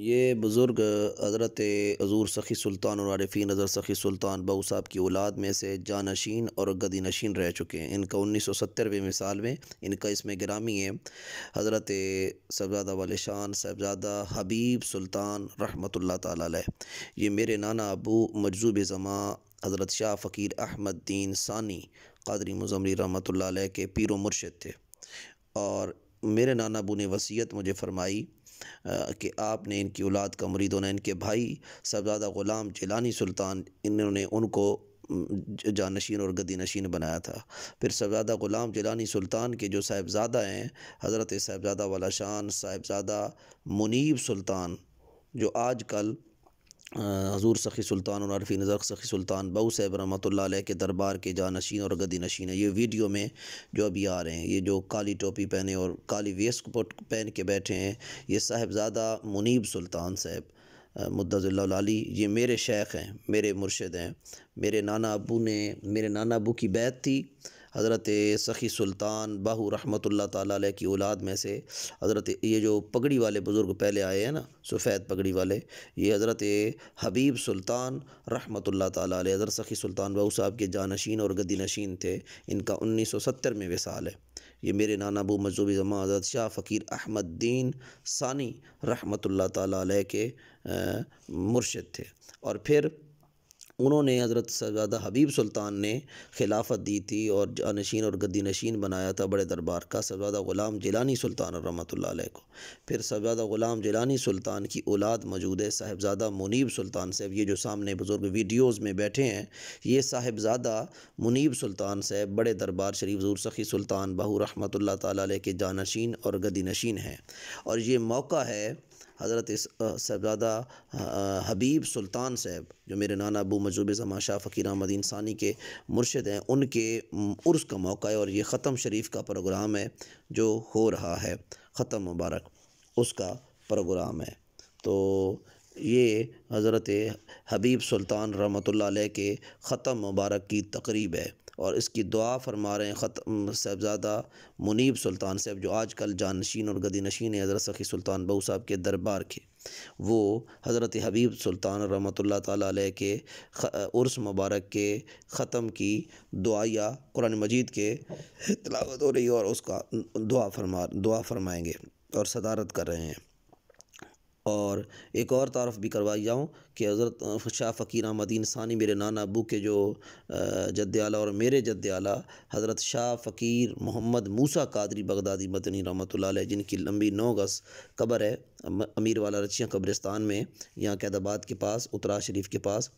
ये बुज़ुर्ग हज़रत हजूर सखी सुल्तान और आरफी नज़र सखी सुल्तान बहू साहब की औलाद में से जानशीन और गदी नशीन रह चुके हैं इनका उन्नीस सौ सत्तरवें में साल में इनका इसमें ग्रामी है हज़रत साहबजादा वाल शान साहबजादा हबीब सुल्तान रहमतुल्लाह ताला ये मेरे नाना अबू मजजूब ज़मा हज़रत शाह फ़कीर अहमद दीन सानी कादरी मजमरी रहमत के व मुर्शद थे और मेरे नाना अबू ने वसीयत मुझे फ़रमाई कि आपने इनकी औलाद का मुरीद होना इनके भाई साहबजादा ग़ुलाम जिलानी सुल्तान इन्होंने उनको जानशीन और गदी नशीन बनाया था फिर साहबजादा ग़ुलाम जिलानी सुल्तान के जो साहेबजादा हैं हज़रत साहेबजादा वाला शान साहबजादा मुनीब सुल्तान जो आज कल हजूर सखी सुल्तान और अरफी नज़र सखी सुल्तान बऊ साहब रमत के दरबार के जानशीन और गदी नशीन है ये वीडियो में जो अभी आ रहे हैं ये जो काली टोपी पहने और काली वेस्ट पहन के बैठे हैं ये साहेबजादा मुनीब सुल्तान साहब मुद्दाली ये मेरे शेख हैं मेरे मुर्शद हैं मेरे नाना अबू ने मेरे नाना अबू की बैत थी हज़रत सखी सुल्तान बाहू रहमत ताली की औलाद में से हज़रत ये जो पगड़ी वाले बुज़ुर्ग पहले आए हैं ना सफैद पगड़ी वाले ये हज़रत हबीब सुल्तान रहमत ला हज़रत सखी सुल्तान बाहू साहब के जानशीन और गदी नशीन थे इनका उन्नीस सौ सत्तर में विसाल है ये मेरे नाना अबू मजलूब जमा हजरत शाह फ़कीर अहमद दीन सानी रहमत ला के मुर्शद थे और फिर उन्होंने हज़रत सजादा हबीब सुल्तान ने खिलाफत दी थी और जानशीन और गद्दी नशीन बनाया था बड़े दरबार का सजादा ग़ुलाम जिलानी सुल्तान रमत को फिर सजादा ग़ुलाम जिलानी सुल्तान की औलाद मौजूद है साहेबजादा मुनीब सुल्तान साहब ये जो सामने बुज़ुर्ग वीडियोज़ में बैठे हैं ये साहेबजादा मुनीब सुल्तान साहब बड़े दरबार शरीफ जूर सखी सुल्तान बहू रहमत के जानशीन और गदी नशीन हैं और ये मौका है हज़रत साहबजादा हबीब सुल्तान साहब जो मेरे नाना अबू मजूब जमा शाह फ़कीर अहमद इंसानी के मुर्शद हैं उनके उर्स का मौका है और ये ख़त्म शरीफ का प्रोग्राम है जो हो रहा है ख़त्म मुबारक उसका प्रोग्राम है तो ये हज़रत हबीब सुल्तान रहमत के ख़त्म मुबारक की तकरीब है और इसकी दुआ फरमा रहे हैं ख़त साहबज़ादा मुनीब सुल्तान साहब जो आज कल जान नशीन और गदी नशीन हज़रत सखी सुल्तान बहू साहब के दरबार के वो हज़रत हबीब सुल्तान रमत ताली के उर्स मुबारक के ख़त्म की दुआया कुरान मजीद के तलावत हो रही है और उसका दुआ फरमा दुआ फरमाएँगे और सदारत कर रहे हैं और एक और तारफ़ भी करवाई जाऊँ कि हज़रत शाह फ़कीर अहमद सानी मेरे नाना अबू के जो जद आला और मेरे जद आला हज़रत शाह फ़कीर मोहम्मद मूसा कादरी बगदादी मदनी रहमत जिनकी लंबी नौ गस कबर है अमीर वाला रचिया कब्रिस्तान में यहाँ कैदाबाद के पास उतरा शरीफ के पास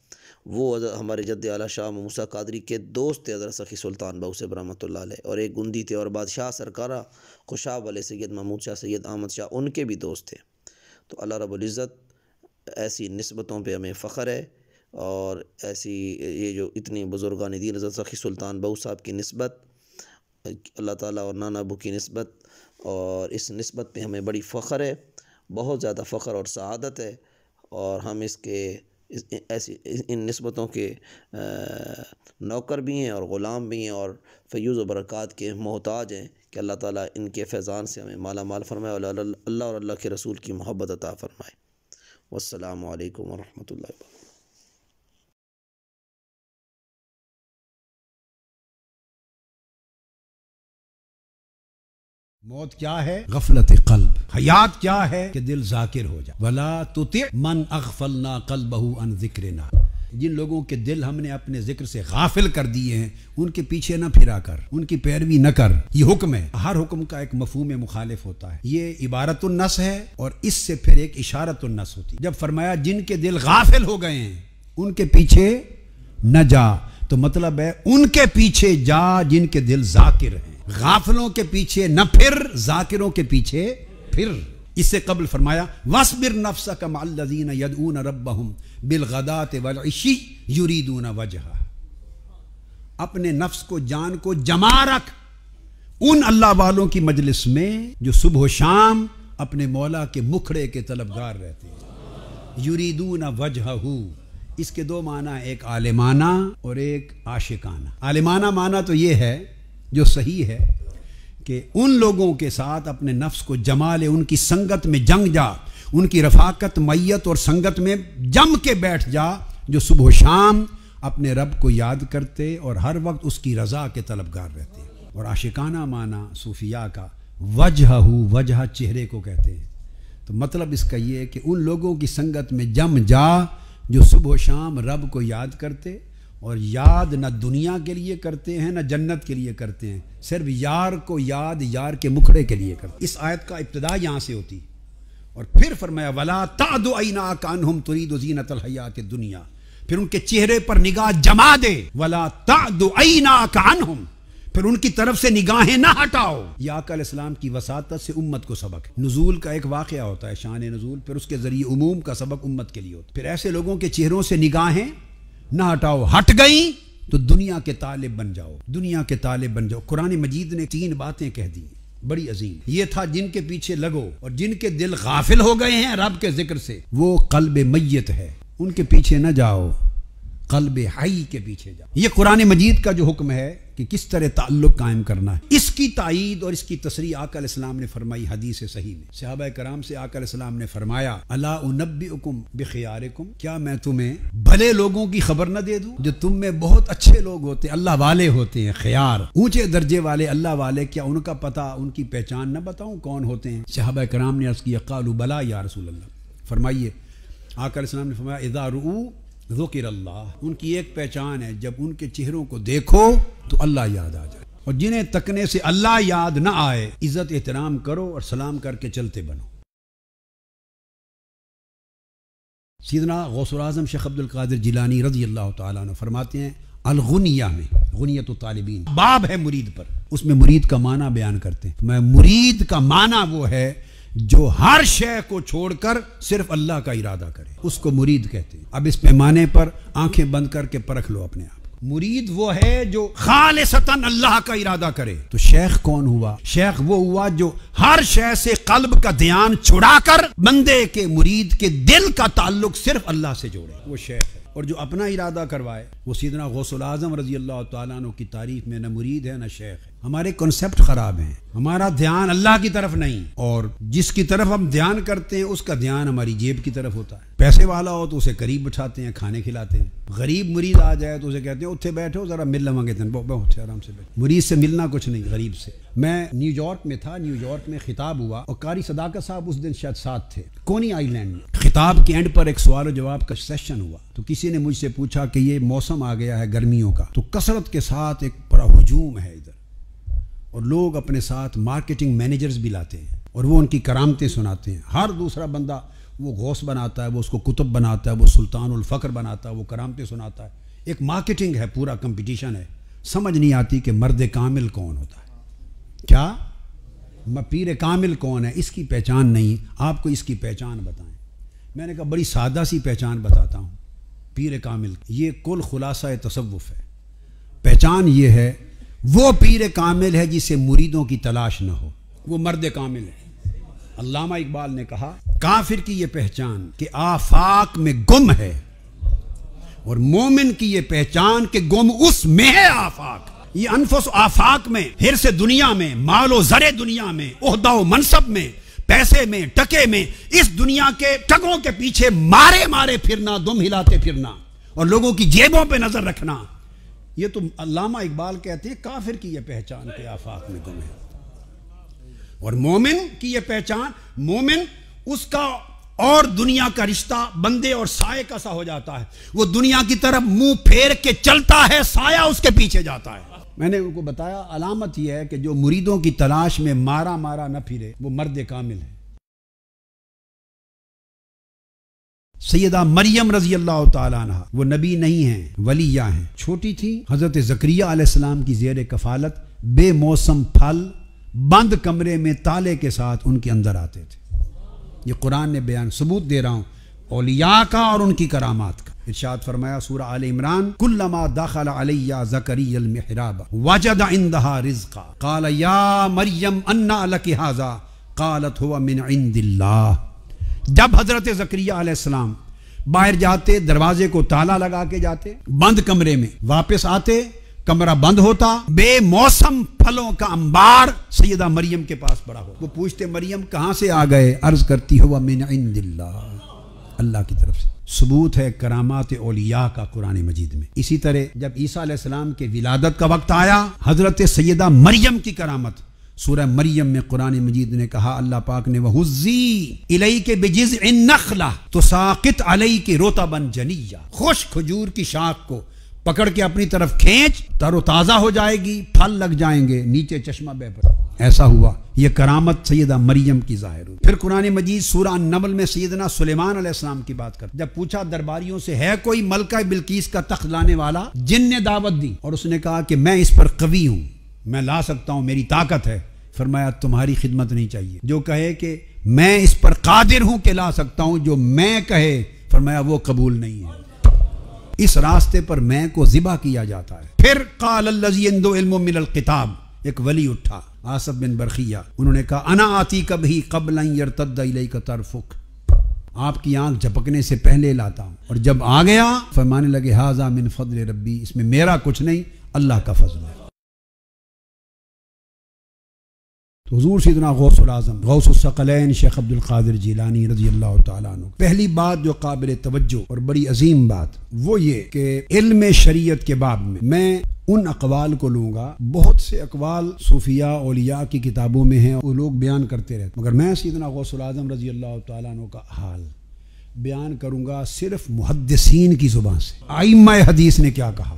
वो हमारे जद आला शाह मूसा कादरी के दोस्त थे हज़रत सखी सुल्तान बाऊसब रहमत और एक गुंदी थे और बादशाह सरकारा खुशाब वाले सैद महमूद शाह सैद अहमद शाह उनके भी दोस्त थे तो अल्लाह रब्ज़त ऐसी नस्बतों पर हमें फ़ख्र है और ऐसी ये जो इतनी बुज़ुर्गान दीन हज़रत सखी सुल्तान बहू साहब की नस्बत अल्लाह ताला और नाना अबू की नस्बत और इस नस्बत पर हमें बड़ी फ़ख्र है बहुत ज़्यादा फ़ख्र और सआदत है और हम इसके ऐसी इन नस्बतों के नौकर भी हैं और ग़ुलाम भी हैं और फयूज़ वरक़ात के मोहताज हैं कि अल्लाह ताला इनके फैज़ान से हमें माला माल फरमाए और अल्लाह और अल्लाह के रसूल की मोहब्बत अता फ़रमाए वालकम वरहमल वर्क मौत क्या है गफलत कल्ब हयात क्या है कि दिल जाकिर हो जाए वला तुते मन ना कल बहु अन ना जिन लोगों के दिल हमने अपने जिक्र से गाफिल कर दिए हैं उनके पीछे ना फिरा कर उनकी पैरवी न कर ये हुक्म है हर हुक्म का एक मफहूम मुखालिफ होता है ये इबारतुलनस है और इससे फिर एक नस होती है जब फरमाया जिनके दिल गाफिल हो गए हैं उनके पीछे न जा तो मतलब है उनके पीछे जा जिनके दिल जाकिर हैं गाफलों के पीछे न फिर जाकिरों के पीछे फिर इससे कबल फरमाया वसबिर नफ्स ऊन रब बिल गदात वलशी युरीदून वजह अपने नफ्स को जान को जमा रख उन अल्लाह वालों की मजलिस में जो सुबह शाम अपने मौला के मुखड़े के तलबगार रहते हैं युरीदून वजह इसके दो माना एक आलिमाना और एक आशिकाना आलिमाना माना तो ये है जो सही है कि उन लोगों के साथ अपने नफ्स को जमा ले उनकी संगत में जंग जा उनकी रफाकत मैत और संगत में जम के बैठ जा जो सुबह शाम अपने रब को याद करते और हर वक्त उसकी रज़ा के तलबगार रहते और आशिकाना माना सूफिया का वजह हु वजह चेहरे को कहते हैं तो मतलब इसका ये है कि उन लोगों की संगत में जम जा जो सुबह शाम रब को याद करते और याद ना दुनिया के लिए करते हैं ना जन्नत के लिए करते हैं सिर्फ यार को याद यार के मुखड़े के लिए करते इस आयत का इब्तदा यहाँ से होती और फिर फरमाया वला दो आईना कान हम तुरीद जीनत हयात दुनिया फिर उनके चेहरे पर निगाह जमा दे वला दो आईना कान हम फिर उनकी तरफ से निगाहें ना हटाओ याकल इस्लाम की वसात से उम्मत को सबक नजूल का एक वाक़ होता है शान नजूल फिर उसके जरिए उमूम का सबक उम्मत के लिए होता फिर ऐसे लोगों के चेहरों से निगाहें ना हटाओ हट गई तो दुनिया के तालिब बन जाओ दुनिया के तालिब बन जाओ कुरान मजीद ने तीन बातें कह दी बड़ी अजीम ये था जिनके पीछे लगो और जिनके दिल गाफिल हो गए हैं रब के जिक्र से वो कल्ब मैयत है उनके पीछे ना जाओ कल्ब हई के पीछे जाओ ये कुरान मजीद का जो हुक्म है कि किस तरह ताल्लुक कायम करना है इसकी तइद और इसकी तस्री इस्लाम ने फरमाई हदीस सही में सहाब कराम से इस्लाम ने फरमाया अलाबीकुम बख्यारकुम क्या मैं तुम्हें भले लोगों की खबर न दे दू जो तुम में बहुत अच्छे लोग होते अल्लाह वाले होते हैं ख्यार ऊंचे दर्जे वाले अल्लाह वाले क्या उनका पता उनकी पहचान न बताऊं कौन होते हैं सहाब कराम ने अर्ज किया बला या रसूल फरमाइए आकर ने फरमाया इदा रू जिक्र अल्लाह उनकी एक पहचान है जब उनके चेहरों को देखो तो अल्लाह याद आ जाए और जिन्हें तकने से अल्लाह याद ना आए इज़्ज़त एहतराम करो और सलाम करके चलते बनो सीधना गौसर आजम शेख अब्दुल कादिर जिलानी रजी अल्लाह तन फरमाते हैं अलगुनिया में गुनियत तालिबीन बाब है मुरीद पर उसमें मुरीद का माना बयान करते हैं मैं मुरीद का माना वो है जो हर शय को छोड़कर सिर्फ अल्लाह का इरादा करे उसको मुरीद कहते हैं अब इस पैमाने पर आंखें बंद करके परख लो अपने आप मुरीद वो है जो खाल सतन अल्लाह का इरादा करे तो शेख कौन हुआ शेख वो हुआ जो हर शय से कल्ब का ध्यान छुड़ाकर बंदे के मुरीद के दिल का ताल्लुक सिर्फ अल्लाह से जोड़े वो शेख है और जो अपना इरादा करवाए वो सीधना गौसल आजम रजी अल्लाह तु की तारीफ में न मुरीद है न शेख है हमारे कॉन्सेप्ट खराब हैं हमारा ध्यान अल्लाह की तरफ नहीं और जिसकी तरफ हम ध्यान करते हैं उसका ध्यान हमारी जेब की तरफ होता है पैसे वाला हो तो उसे करीब बैठाते हैं खाने खिलाते हैं गरीब मरीज आ जाए तो उसे कहते हैं उठे बैठो जरा मिल लवांगे बहुत आराम से बैठो मरीज से मिलना कुछ नहीं गरीब से मैं न्यूयॉर्क में था न्यूयॉर्क में खिताब हुआ और कारी सदाकत साहब उस दिन शायद साथ थे कोनी आईलैंड में खिताब के एंड पर एक सवाल जवाब का सेशन हुआ तो किसी ने मुझसे पूछा कि ये मौसम आ गया है गर्मियों का तो कसरत के साथ एक बड़ा हजूम है और लोग अपने साथ मार्केटिंग मैनेजर्स भी लाते हैं और वो उनकी करामतें सुनाते हैं हर दूसरा बंदा वो गौस बनाता है वो उसको कुतुब बनाता है वो सुल्तान उल्फ़र बनाता है वो करामतें सुनाता है एक मार्केटिंग है पूरा कंपटीशन है समझ नहीं आती कि मर्द कामिल कौन होता है क्या पीर कामिल कौन है इसकी पहचान नहीं आपको इसकी पहचान बताएं मैंने कहा बड़ी सादा सी पहचान बताता हूँ पीर कामिल ये कुल खुलासा तसवुफ़ है पहचान ये है वो पीर कामिल है जिसे मुरीदों की तलाश न हो वो मर्द कामिल है अल्लामा इकबाल ने कहा काफिर की ये पहचान कि आफाक में गुम है और मोमिन की ये पहचान कि गुम में है आफाक ये अनफस आफाक में हिर से दुनिया में मालो जरे दुनिया में उहदा मनसब में पैसे में टके में इस दुनिया के टकों के पीछे मारे मारे फिरना दुम हिलाते फिरना और लोगों की जेबों पे नजर रखना ये तो अलामा इकबाल कहते हैं काफिर की यह पहचान के आफाक में गुम है और मोमिन की यह पहचान मोमिन उसका और दुनिया का रिश्ता बंदे और साय का सा हो जाता है वो दुनिया की तरफ मुंह फेर के चलता है साया उसके पीछे जाता है मैंने उनको बताया अलामत यह है कि जो मुरीदों की तलाश में मारा मारा न फिरे वो मर्द कामिल है सैदा मरियम रजी अल्लाह तह वो नबी नहीं है वलिया है छोटी थी हज़रत ज़क्रिया आसमाम की जेर कफालत बे मौसम फल बंद कमरे में ताले के साथ उनके अंदर आते थे ये कुरान ने बयान सबूत दे रहा हूँ ओलिया का और उनकी करामात का इर्शाद फरमाया सूर आल इमरान कुल्लमा दाखल अलैया जकरियल महराब वजद इंदहा रिजका काल या मरियम अन्ना लक हाजा कालत हुआ मिन इंदिल्लाह जब हजरत जक्रिया बाहर जाते दरवाजे को ताला लगा के जाते बंद कमरे में वापस आते कमरा बंद होता बेमौसम फलों का अंबार सैदा मरियम के पास पड़ा हो वो पूछते मरियम कहाँ से आ गए अर्ज करती हो अल्लाह की तरफ से सबूत है करामात ओलिया का कुरान मजीद में इसी तरह जब ईसा के विलादत का वक्त आया हजरत सैदा मरियम की करामत सूर मरियम में कुरान मजीद ने कहा अल्लाह पाक ने वहुजी के बेजिज नखला तो साकित अलई के रोता बन जनिया खुश खजूर की शाख को पकड़ के अपनी तरफ खींच ताजा हो जाएगी फल लग जाएंगे नीचे चश्मा बह ऐसा हुआ यह करामत सैदा मरियम की जाहिर हुई फिर कुरान मजीद सूरा नबल में सैदना सलेमान की बात कर जब पूछा दरबारियों से है कोई मलका बिल्कीस का तख्त लाने वाला जिन ने दावत दी और उसने कहा कि मैं इस पर कवि हूँ मैं ला सकता हूँ मेरी ताकत है फरमाया तुम्हारी खिदमत नहीं चाहिए जो कहे कि मैं इस पर कादिर हूँ कि ला सकता हूँ जो मैं कहे फरमाया वो कबूल नहीं है इस रास्ते पर मैं को ज़िबा किया जाता है फिर किताब एक वली उठा आसफ बिन बरखिया उन्होंने कहा अना आती कब ही कबल का तरफुक आपकी आंख झपकने से पहले लाता हूँ और जब आ गया फरमाने लगे हाजा मिन फजल रब्बी इसमें मेरा कुछ नहीं अल्लाह का फजल है तो हजूर सदना गौसम गौसकलैन शेख अब्दुल्कर जीलानी रजी अल्लाह तु पहली बात जो काबिल तवज्जो और बड़ी अजीम बात वो ये कि इल्म शरीय के बाब में मैं उन अकवाल को लूंगा बहुत से अकवाल सूफिया ओलिया की किताबों में हैं वो लोग बयान करते रहते मगर मैं सीदना गौसम रजी अल्लाह तु का हाल बयान करूँगा सिर्फ मुहदसिन की ज़ुबान से आइमा हदीस ने क्या कहा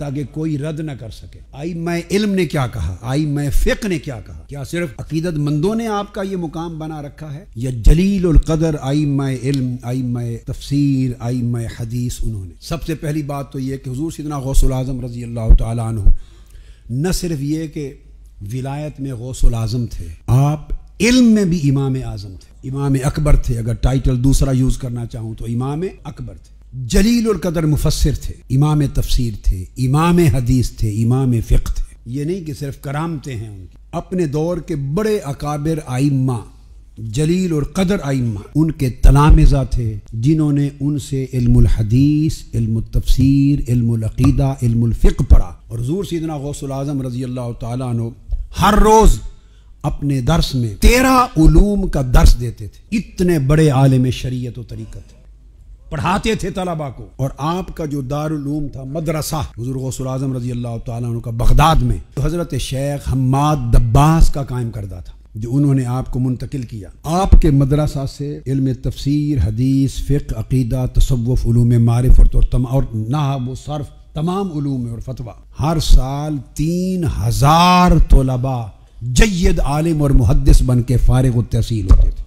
ताकि कोई रद्द ना कर सके आई मैं इल्म ने क्या कहा आई मैं फ़िक ने क्या कहा क्या सिर्फ अकीदत मंदों ने आपका ये मुकाम बना रखा है या जलील कदर आई मैं इल्म आई मैं तफसीर आई मैं हदीस उन्होंने सबसे पहली बात तो ये कि हजूर सिदना गौसल आजम रजी अल्लाह तु न सिर्फ ये कि विलायत में गौसल आजम थे आप इल्म में भी इमाम आजम थे इमाम अकबर थे अगर टाइटल दूसरा यूज़ करना चाहूँ तो इमाम अकबर थे जलील और कदर मुफसर थे इमाम तफसीर थे इमाम हदीस थे इमाम फ़िक थे ये नहीं कि सिर्फ करामते हैं उनके अपने दौर के बड़े अकाबिर आइम्मा जलील और कदर आइम्मा उनके तलामज़ा थे जिन्होंने उनसे इल्मदीस इल्म तफसीर इल्मीदा इल्मिक पढ़ा और जूर सीदना गौसल आज़म रज़ी अल्लाह तु हर रोज़ अपने दर्स में तेरह उलूम का दर्स देते थे इतने बड़े आलम शरीय व थे पढ़ाते थे तलबा को और आपका जो दारूम था मदरसा हजूर गौसल आजम रजी अल्लाह का बगदाद में तो हजरत शेख हम्माद दब्बास का कायम करदा था जो उन्होंने आपको मुंतकिल किया आपके मदरसा से इल्म तफसर हदीस फ़िक अकीदा तसवफ़ उलूम मारफत और तो तम और ना वो सर्फ तमाम उलूम और फतवा हर साल तीन हज़ार तलबा जैद आलिम और मुहदस बन के फ़ारग तहसील होते थे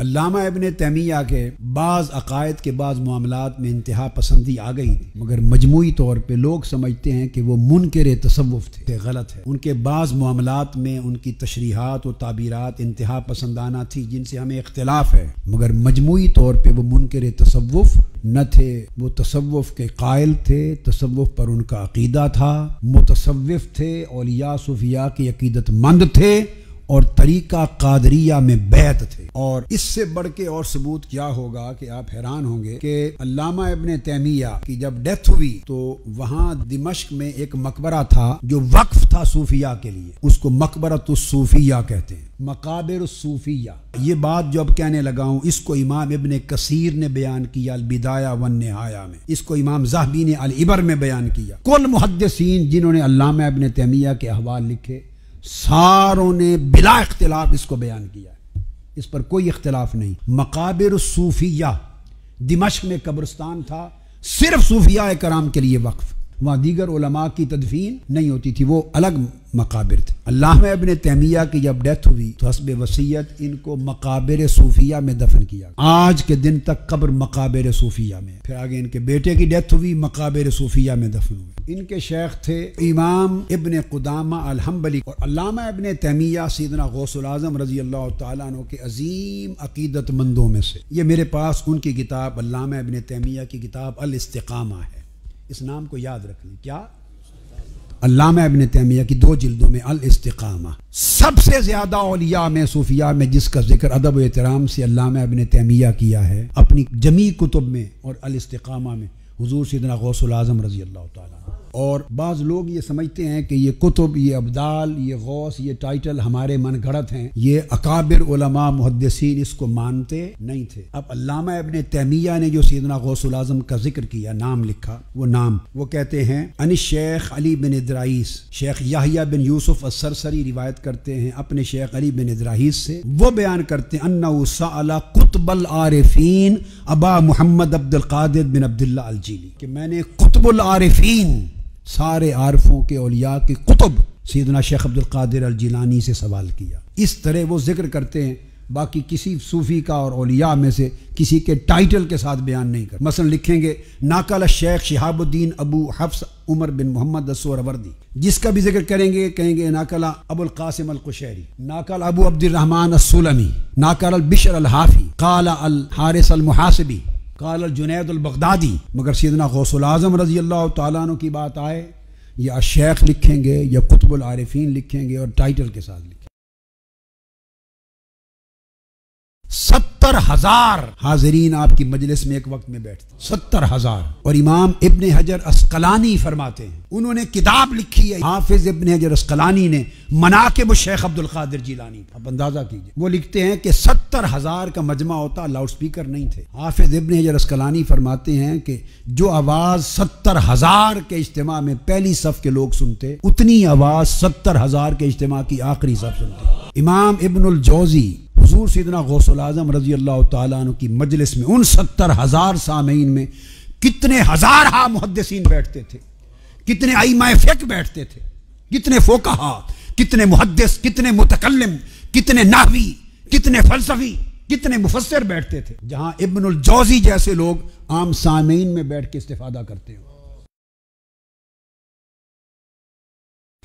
अलामा इबन तैमिया के बाज़ अकायद के बाद मामलों में इंतहा पसंदी आ गई थी मगर मजमू तौर पर लोग समझते हैं कि वो मुनकर तसवुफ थे गलत है उनके बाद मामला में उनकी तशरीहत और ताबीरत इंतहा पसंदाना थी जिनसे हमें इख्तलाफ है मगर मजमू तौर पर वो मुनकर तसवुफ न थे वो तसवुफ के कायल थे तसवुफ पर उनका अकीदा था मुतसवफ थे और या सूफिया के अकीदतमंद थे और तरीका कादरिया में बैत थे और इससे बढ़ के और सबूत क्या होगा कि आप हैरान होंगे कि अल्लामा इबन तैमिया की जब डेथ हुई तो वहाँ दिमश्क में एक मकबरा था जो वक्फ था सूफिया के लिए उसको मकबरा तो सूफिया कहते हैं मकाबिर सूफिया ये बात जो अब कहने लगा हूँ इसको इमाम इबन कसीर ने बयान किया अलबिदाया वन नहाया में इसको इमाम जहबी ने अल इबर में बयान किया कौन मुहदसिन जिन्होंने अल्लामा इबन तैमिया के अहवाल लिखे सारों ने बिला इख्तलाफ इसको बयान किया इस पर कोई इख्तलाफ नहीं मकाबिर सूफिया दिमश में कब्रस्तान था सिर्फ सूफिया कराम के लिए वक्फ वहां दीगर उलमा की तदफीन नहीं होती थी वो अलग मकाबिर थे अल्लाह में अबन तहमिया की जब डेथ हुई तो हसब वसीयत इनको मकाबिर सूफिया में दफन किया आज के दिन तक कब्र मकाबिर सूफिया में फिर आगे इनके बेटे की डेथ हुई मकाबिर सूफिया में दफन हुए इनके शेख थे इमाम इबन कुदामा अलहम्बली और अलामा इबन तहमिया सीदना गौसल आजम रजी अल्लाह तु के अजीम अकीदतमंदों में से ये मेरे पास उनकी किताब अलामा इबन तहमिया की किताब अल है इस नाम को याद रख लें क्या अल्लामा इबन तैमिया की दो जिल्दों में अल इस्तेकामा सबसे ज़्यादा औलिया में सूफिया में जिसका जिक्र अदब एहतराम से अल्लामा इबन तैमिया किया है अपनी जमी कुतुब में और अल इस्तेकामा में हजूर सदना गौसल आजम रजी अल्लाह तुम और बाज लोग ये समझते हैं कि ये कुतुब ये अब्दाल ये गौस ये टाइटल हमारे मन गढ़त हैं ये अकाबिर उलमा मुहदसिन इसको मानते नहीं थे अब अल्लामा अबन तैमिया ने जो सीदना गौसल आजम का जिक्र किया नाम लिखा वो नाम वो कहते हैं अन शेख अली बिन इद्राइस शेख याहिया बिन यूसुफ सरी रिवायत करते हैं अपने शेख अली बिन इद्राइस से वो बयान करते हैं अन्ना कुतबल आरिफीन अबा मोहम्मद अब्दुल कादिर बिन अब्दुल्ला अलजीली कि मैंने कुतबुल आरिफीन सारे आरफों के अलिया के कुतुब सीदना शेख अब्दुल कादिर अलजिलानी से सवाल किया इस तरह वो जिक्र करते हैं बाकी किसी सूफ़ी का और अलिया में से किसी के टाइटल के साथ बयान नहीं कर मसल लिखेंगे नाकल शेख शहाबुद्दीन अबू हफ्स उमर बिन मोहम्मद रसूर जिसका भी जिक्र करेंगे कहेंगे नाकला अबुल कासिम अल कुशहरी नाकल अबू अब्दुलरहमान असलमी नाकल अल बिशर अल हाफ़ी काला अल हारिस अल मुहासिबी काल जुनैदुलबगदादी मगर सीदना गौसल आजम रजी अल्लाह तु की बात आए या शेख लिखेंगे या कुतबुल आरफीन लिखेंगे और टाइटल के साथ सत्तर हजार हाजरीन आपकी मजलिस में एक वक्त में बैठते सत्तर हजार और इमाम इबन हजर अस्कलानी फरमाते हैं उन्होंने किताब लिखी है हाफिज इबन हजर अस्कलानी ने मना के वो शेख अब्दुल कादिर जिलानी आप अंदाजा कीजिए वो लिखते हैं कि सत्तर हजार का मजमा होता लाउड स्पीकर नहीं थे हाफिज इबन हजर अस्कलानी फरमाते हैं कि जो आवाज सत्तर हजार के इज्तम में पहली सफ के लोग सुनते उतनी आवाज सत्तर हजार के इज्तम की आखिरी सफ सुनते इमाम इबन जोजी हजूर सीदना गौसल आजम रजी अल्लाह तु की मजलिस में उन सत्तर हज़ार सामीन में कितने हज़ार हा मुहदसिन बैठते थे कितने माए फेक बैठते थे कितने फोकहा कितने मुहदस कितने मुतकलम कितने नाहवी कितने फलसफी कितने मुफसर बैठते थे जहां इबनजौजी जैसे लोग आम सामीन में बैठ के इस्तेफादा करते हो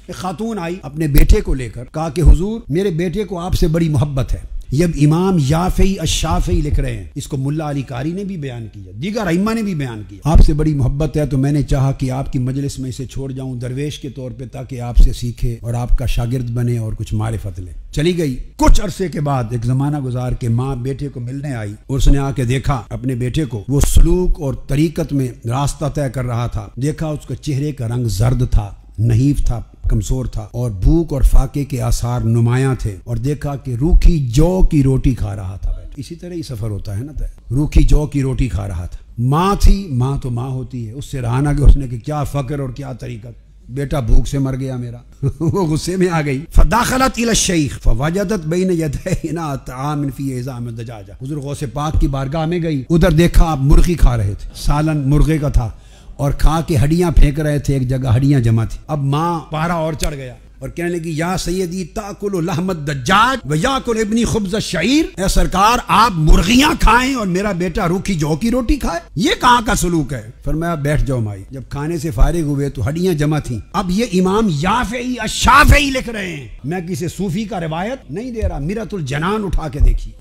एक खातून आई अपने बेटे को लेकर कहा कि हुजूर मेरे बेटे को आपसे बड़ी मोहब्बत है जब इमाम याफई अशाफई लिख रहे हैं इसको मुल्ला अली कारी ने भी बयान किया दीगर अइमा ने भी बयान किया आपसे बड़ी मोहब्बत है तो मैंने चाहा कि आपकी मजलिस में इसे छोड़ जाऊं दरवेश के तौर पे ताकि आपसे सीखे और आपका शागिर्द बने और कुछ मारिफत ले चली गई कुछ अरसे के बाद एक जमाना गुजार के माँ बेटे को मिलने आई और उसने आके देखा अपने बेटे को वो सलूक और तरीकत में रास्ता तय कर रहा था देखा उसके चेहरे का रंग जर्द था नहीफ था कमजोर था और भूख और फाके के आसार नुमाया थे और देखा कि रूखी जौ की रोटी खा रहा था इसी तरह ही सफर होता है ना तय रूखी जौ की रोटी खा रहा था माँ थी माँ तो माँ होती है उससे रहा ना कि उसने कि क्या फकर और क्या तरीका बेटा भूख से मर गया मेरा वो गुस्से में आ गई फदाखलत शेख फवाजत बईन हजूर गौसे पाक की बारगाह में गई उधर देखा आप मुर्गी खा रहे थे सालन मुर्गे का था और खा के हड्डियां फेंक रहे थे एक जगह हड्डियां जमा थी अब माँ पारा और चढ़ गया और कहने लगी या सैदी ताकुलहमद दज्जाज इबनी खुब्ज शहीर ए सरकार आप मुर्गियां खाएं और मेरा बेटा रूखी जौ की रोटी खाए ये कहाँ का सलूक है फिर मैं आप बैठ जाओ माई जब खाने से फारिग हुए तो हड्डियां जमा थी अब ये इमाम याफई अशाफई लिख रहे हैं मैं किसी सूफी का रिवायत नहीं दे रहा मीरतुल जनान उठा के देखी